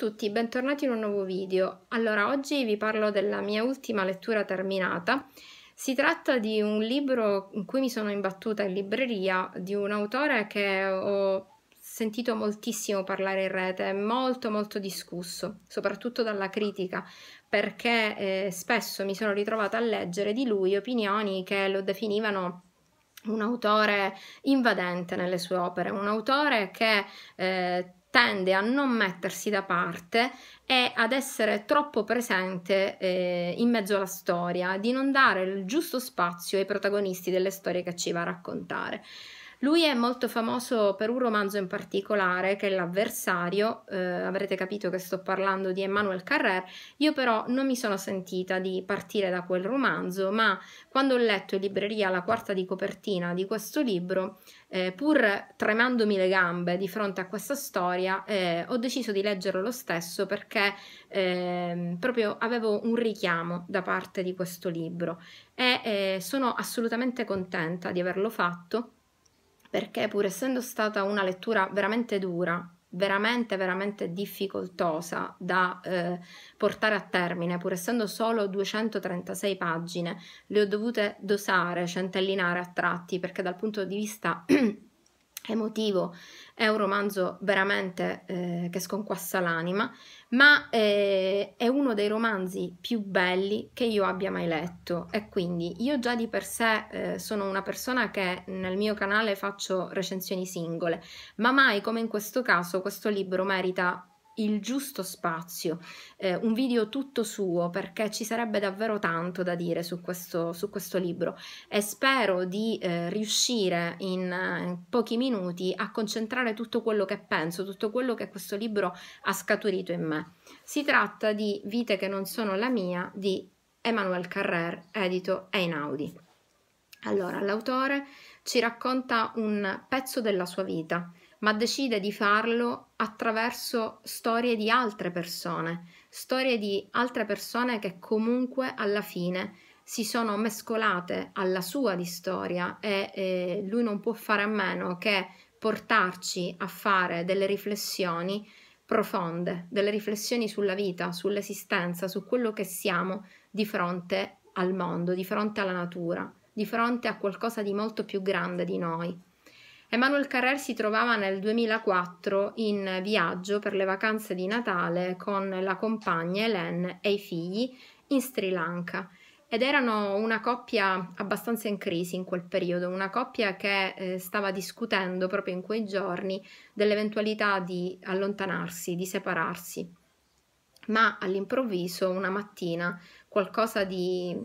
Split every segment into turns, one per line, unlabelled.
tutti, bentornati in un nuovo video. Allora, oggi vi parlo della mia ultima lettura terminata. Si tratta di un libro in cui mi sono imbattuta in libreria, di un autore che ho sentito moltissimo parlare in rete, molto molto discusso, soprattutto dalla critica, perché eh, spesso mi sono ritrovata a leggere di lui opinioni che lo definivano un autore invadente nelle sue opere, un autore che eh, tende a non mettersi da parte e ad essere troppo presente eh, in mezzo alla storia, di non dare il giusto spazio ai protagonisti delle storie che ci va a raccontare. Lui è molto famoso per un romanzo in particolare che è L'avversario, eh, avrete capito che sto parlando di Emmanuel Carrère, io però non mi sono sentita di partire da quel romanzo, ma quando ho letto in libreria la quarta di copertina di questo libro, eh, pur tremandomi le gambe di fronte a questa storia, eh, ho deciso di leggerlo lo stesso perché eh, proprio avevo un richiamo da parte di questo libro e eh, sono assolutamente contenta di averlo fatto perché pur essendo stata una lettura veramente dura, veramente veramente difficoltosa da eh, portare a termine, pur essendo solo 236 pagine, le ho dovute dosare, centellinare a tratti, perché dal punto di vista emotivo, è un romanzo veramente eh, che sconquassa l'anima, ma eh, è uno dei romanzi più belli che io abbia mai letto e quindi io già di per sé eh, sono una persona che nel mio canale faccio recensioni singole, ma mai come in questo caso questo libro merita il giusto spazio, eh, un video tutto suo perché ci sarebbe davvero tanto da dire su questo, su questo libro e spero di eh, riuscire in, in, eh, pochi minuti a concentrare tutto quello che penso, tutto quello che questo libro ha scaturito in me. Si tratta di Vite che non sono la mia di Emmanuel Carrer, edito Einaudi. Allora, l'autore ci racconta un pezzo della sua vita, ma decide di farlo attraverso storie di altre persone, storie di altre persone che comunque alla fine si sono mescolate alla sua di storia e eh, lui non può fare a meno che portarci a fare delle riflessioni profonde, delle riflessioni sulla vita, sull'esistenza, su quello che siamo di fronte al mondo, di fronte alla natura di fronte a qualcosa di molto più grande di noi. Emmanuel Carrer si trovava nel 2004 in viaggio per le vacanze di Natale con la compagna Hélène e i figli in Sri Lanka ed erano una coppia abbastanza in crisi in quel periodo, una coppia che eh, stava discutendo proprio in quei giorni dell'eventualità di allontanarsi, di separarsi. Ma all'improvviso, una mattina, qualcosa di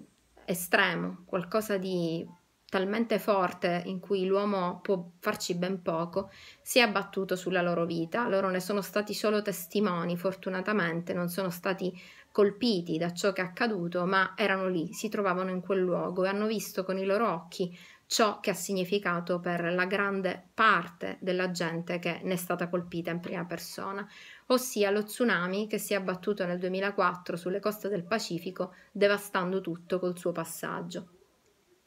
estremo, qualcosa di talmente forte in cui l'uomo può farci ben poco, si è abbattuto sulla loro vita. Loro ne sono stati solo testimoni, fortunatamente non sono stati colpiti da ciò che è accaduto, ma erano lì, si trovavano in quel luogo e hanno visto con i loro occhi ciò che ha significato per la grande parte della gente che ne è stata colpita in prima persona, ossia lo tsunami che si è abbattuto nel 2004 sulle coste del Pacifico, devastando tutto col suo passaggio.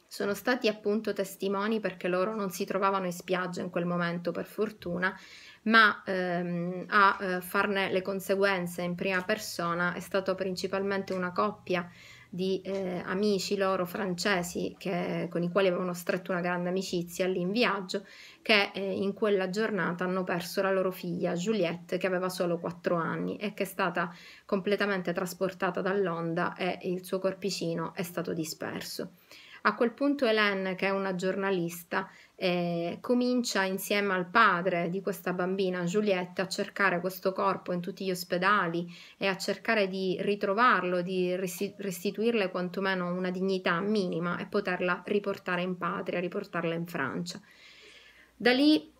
Sono stati appunto testimoni perché loro non si trovavano in spiaggia in quel momento, per fortuna, ma ehm, a eh, farne le conseguenze in prima persona è stato principalmente una coppia di eh, amici loro francesi che, con i quali avevano stretto una grande amicizia lì in viaggio, che eh, in quella giornata hanno perso la loro figlia Juliette che aveva solo 4 anni e che è stata completamente trasportata dall'onda e il suo corpicino è stato disperso. A quel punto Hélène, che è una giornalista, eh, comincia insieme al padre di questa bambina, Juliette, a cercare questo corpo in tutti gli ospedali e a cercare di ritrovarlo, di restituirle quantomeno una dignità minima e poterla riportare in patria, riportarla in Francia. Da lì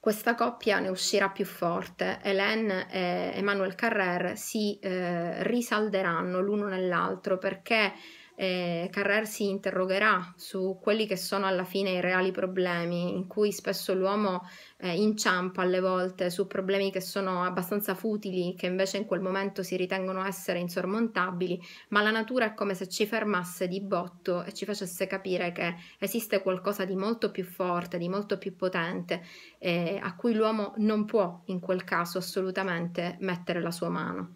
questa coppia ne uscirà più forte. Hélène e Emmanuel Carrère si eh, risalderanno l'uno nell'altro perché eh, Carrer si interrogherà su quelli che sono alla fine i reali problemi, in cui spesso l'uomo eh, inciampa alle volte su problemi che sono abbastanza futili, che invece in quel momento si ritengono essere insormontabili, ma la natura è come se ci fermasse di botto e ci facesse capire che esiste qualcosa di molto più forte, di molto più potente, eh, a cui l'uomo non può in quel caso assolutamente mettere la sua mano.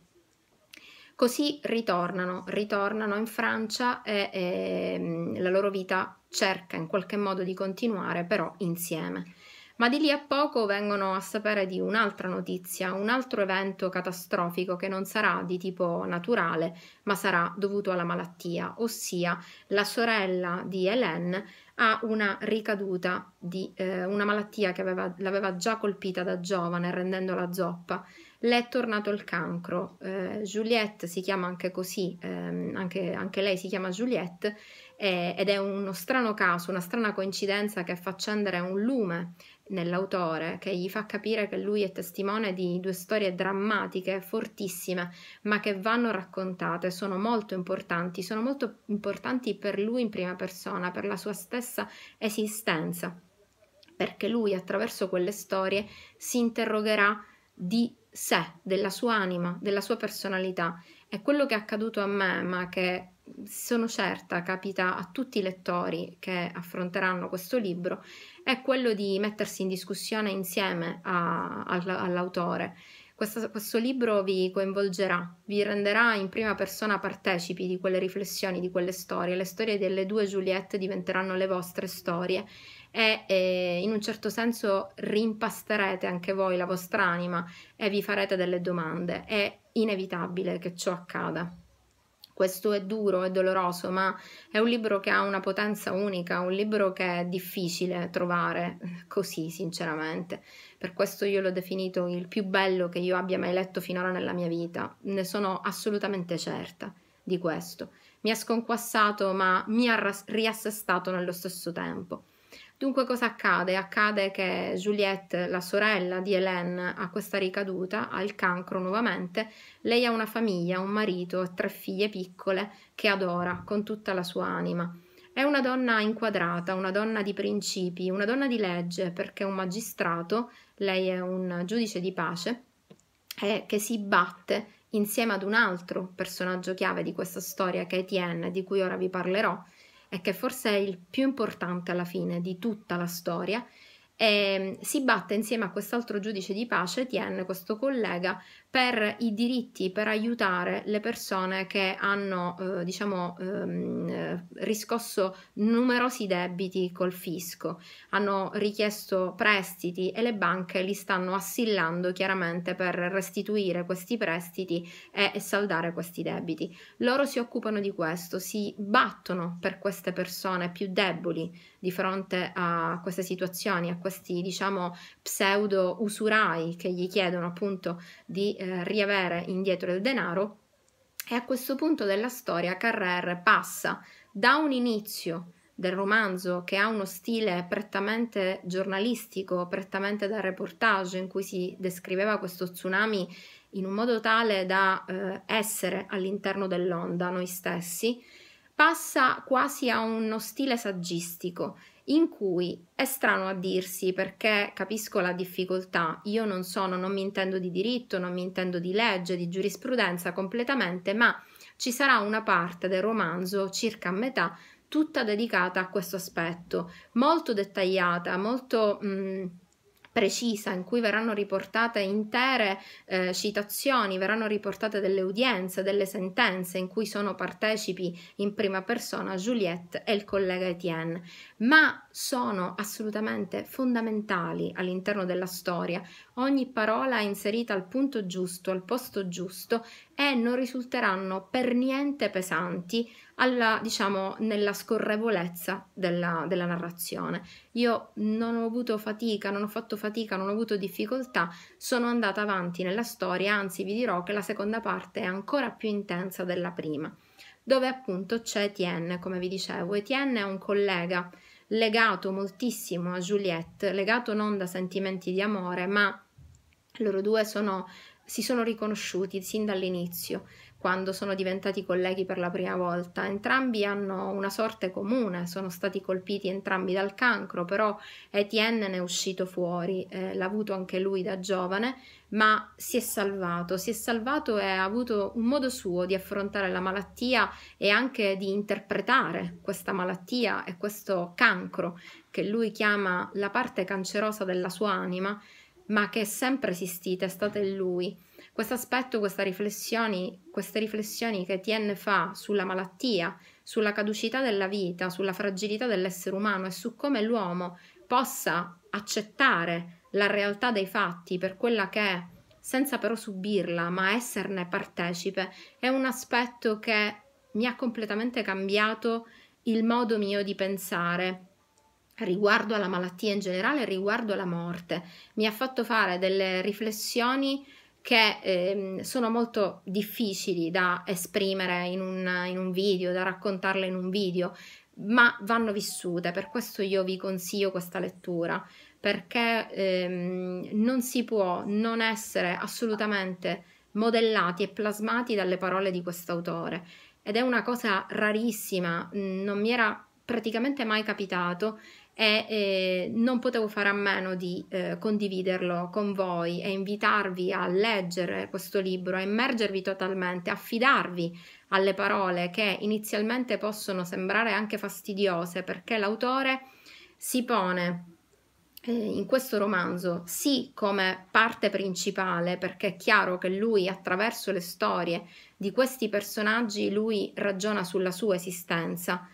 Così ritornano, ritornano in Francia e, e mm, la loro vita cerca in qualche modo di continuare, però insieme. Ma di lì a poco vengono a sapere di un'altra notizia, un altro evento catastrofico che non sarà di tipo naturale, ma sarà dovuto alla malattia, ossia la sorella di Hélène ha una ricaduta di eh, una malattia che aveva, l'aveva già colpita da giovane rendendola zoppa le è tornato il cancro. Eh, Juliette si chiama anche così, ehm, anche, anche, lei si chiama Juliette eh, ed è uno strano caso, una strana coincidenza che fa accendere un lume nell'autore che gli fa capire che lui è testimone di due storie drammatiche, fortissime, ma che vanno raccontate, sono molto importanti, sono molto importanti per lui in prima persona, per la sua stessa esistenza, perché lui attraverso quelle storie si interrogerà di sé, della sua anima, della sua personalità. È quello che è accaduto a me, ma che sono certa capita a tutti i lettori che affronteranno questo libro, è quello di mettersi in discussione insieme all'autore. Questo, questo libro vi coinvolgerà, vi renderà in prima persona partecipi di quelle riflessioni, di quelle storie. Le storie delle due Juliette diventeranno le vostre storie e eh, in un certo senso rimpasterete anche voi la vostra anima e vi farete delle domande. È inevitabile che ciò accada. Questo è duro, è doloroso, ma è un libro che ha una potenza unica, un libro che è difficile trovare così, sinceramente. Per questo io l'ho definito il più bello che io abbia mai letto finora nella mia vita. Ne sono assolutamente certa di questo. Mi ha sconquassato, ma mi ha riassestato nello stesso tempo. Dunque cosa accade? Accade che Juliette, la sorella di Hélène, ha questa ricaduta, ha il cancro nuovamente, lei ha una famiglia, un marito, tre figlie piccole che adora con tutta la sua anima. È una donna inquadrata, una donna di principi, una donna di legge, perché è un magistrato, lei è un giudice di pace, e che si batte insieme ad un altro personaggio chiave di questa storia che è Etienne, di cui ora vi parlerò, e che forse è il più importante alla fine di tutta la storia, e ehm, si batte insieme a quest'altro giudice di pace, Tien, questo collega, per i diritti, per aiutare le persone che hanno eh, diciamo, ehm, eh, riscosso numerosi debiti col fisco, hanno richiesto prestiti e le banche li stanno assillando chiaramente per restituire questi prestiti e, e saldare questi debiti. Loro si occupano di questo, si battono per queste persone più deboli di fronte a queste situazioni, a questi diciamo pseudo usurai che gli chiedono appunto di eh, riavere indietro il denaro e a questo punto della storia Carrère passa da un inizio del romanzo che ha uno stile prettamente giornalistico, prettamente da reportage, in cui si descriveva questo tsunami in un modo tale da eh, essere all'interno dell'onda noi stessi, passa quasi a uno stile saggistico in cui è strano a dirsi perché capisco la difficoltà, io non sono, non mi intendo di diritto, non mi intendo di legge, di giurisprudenza completamente, ma ci sarà una parte del romanzo, circa a metà, tutta dedicata a questo aspetto, molto dettagliata, molto... Mh, mm, precisa in cui verranno riportate intere eh, citazioni, verranno riportate delle udienze, delle sentenze in cui sono partecipi in prima persona Juliette e il collega Etienne, ma sono assolutamente fondamentali all'interno della storia. Ogni parola è inserita al punto giusto, al posto giusto e non risulteranno per niente pesanti alla, diciamo, nella scorrevolezza della, della narrazione. Io non ho avuto fatica, non ho fatto fatica, non ho avuto difficoltà, sono andata avanti nella storia, anzi vi dirò che la seconda parte è ancora più intensa della prima dove appunto c'è Etienne, come vi dicevo. Etienne è un collega legato moltissimo a Juliette, legato non da sentimenti di amore, ma loro due sono, si sono riconosciuti sin dall'inizio quando sono diventati colleghi per la prima volta. Entrambi hanno una sorte comune, sono stati colpiti entrambi dal cancro, però Etienne ne è uscito fuori, eh, l'ha avuto anche lui da giovane, ma si è salvato, si è salvato e ha avuto un modo suo di affrontare la malattia e anche di interpretare questa malattia e questo cancro che lui chiama la parte cancerosa della sua anima ma che è sempre esistita, è stata in lui. Questo aspetto, queste riflessioni, che Tien fa sulla malattia, sulla caducità della vita, sulla fragilità dell'essere umano e su come l'uomo possa accettare la realtà dei fatti per quella che è, senza però subirla, ma esserne partecipe, è un aspetto che mi ha completamente cambiato il modo mio di pensare riguardo alla malattia in generale, riguardo alla morte. Mi ha fatto fare delle riflessioni che ehm, sono molto difficili da esprimere in un, in un video, da raccontarle in un video, ma vanno vissute, per questo io vi consiglio questa lettura, perché ehm, non si può non essere assolutamente modellati e plasmati dalle parole di quest'autore ed è una cosa rarissima, mhmm, non mi era praticamente mai capitato e eh, non potevo fare a meno di eh, condividerlo con voi e invitarvi a leggere questo libro, a immergervi totalmente, affidarvi alle parole che inizialmente possono sembrare anche fastidiose perché l'autore si pone eh, in questo romanzo sì come parte principale perché è chiaro che lui attraverso le storie di questi personaggi lui ragiona sulla sua esistenza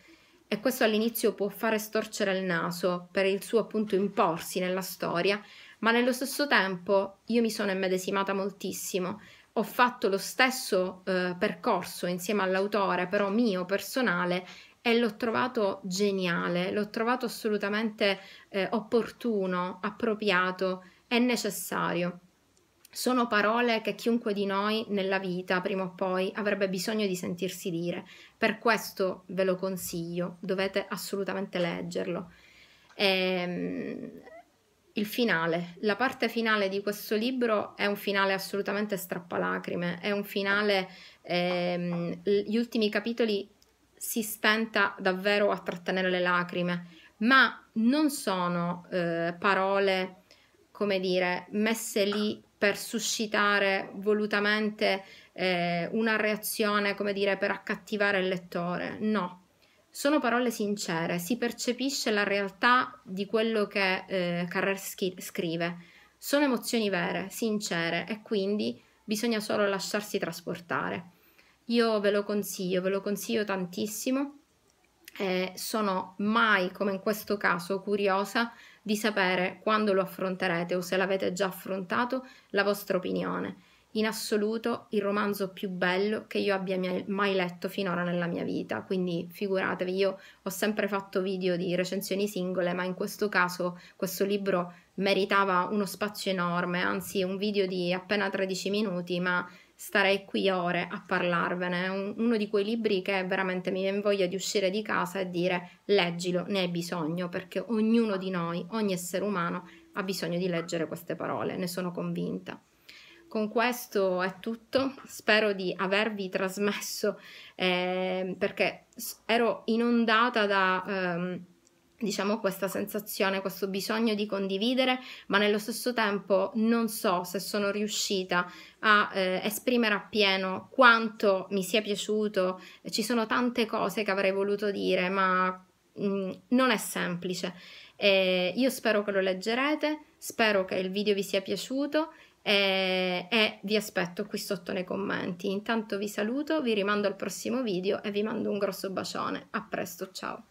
e questo all'inizio può fare storcere il naso per il suo appunto imporsi nella storia, ma nello stesso tempo io mi sono immedesimata moltissimo. Ho fatto lo stesso eh, percorso insieme all'autore, però mio personale, e l'ho trovato geniale, l'ho trovato assolutamente eh, opportuno, appropriato e necessario sono parole che chiunque di noi nella vita, prima o poi, avrebbe bisogno di sentirsi dire. Per questo ve lo consiglio, dovete assolutamente leggerlo. E, ehm, il finale, la parte finale di questo libro è un finale assolutamente strappalacrime, è un finale, ehm, gli ultimi capitoli si stenta davvero a trattenere le lacrime, ma non sono eh, parole, come dire, messe lì per suscitare volutamente eh, una reazione, come dire, per accattivare il lettore. No, sono parole sincere, si percepisce la realtà di quello che eh, Carrer scrive. Sono emozioni vere, sincere e quindi bisogna solo lasciarsi trasportare. Io ve lo consiglio, ve lo consiglio tantissimo. Eh, sono mai come in questo caso curiosa di sapere quando lo affronterete o se l'avete già affrontato la vostra opinione. In assoluto il romanzo più bello che io abbia mai letto finora nella mia vita, quindi figuratevi, io ho sempre fatto video di recensioni singole, ma in questo caso questo libro meritava uno spazio enorme, anzi un video di appena 13 minuti, ma starei qui ore a parlarvene, è un, uno di quei libri che veramente mi viene voglia di uscire di casa e dire leggilo, ne hai bisogno, perché ognuno di noi, ogni essere umano ha bisogno di leggere queste parole, ne sono convinta. Con questo è tutto, spero di avervi trasmesso eh, perché ero inondata da... Ehm, diciamo questa sensazione, questo bisogno di condividere, ma nello stesso tempo non so se sono riuscita a eh, esprimere appieno quanto mi sia piaciuto, ci sono tante cose che avrei voluto dire, ma mh, mm, non è semplice. E io spero che lo leggerete, spero che il video vi sia piaciuto e, e vi aspetto qui sotto nei commenti. Intanto vi saluto, vi rimando al prossimo video e vi mando un grosso bacione. A presto, ciao!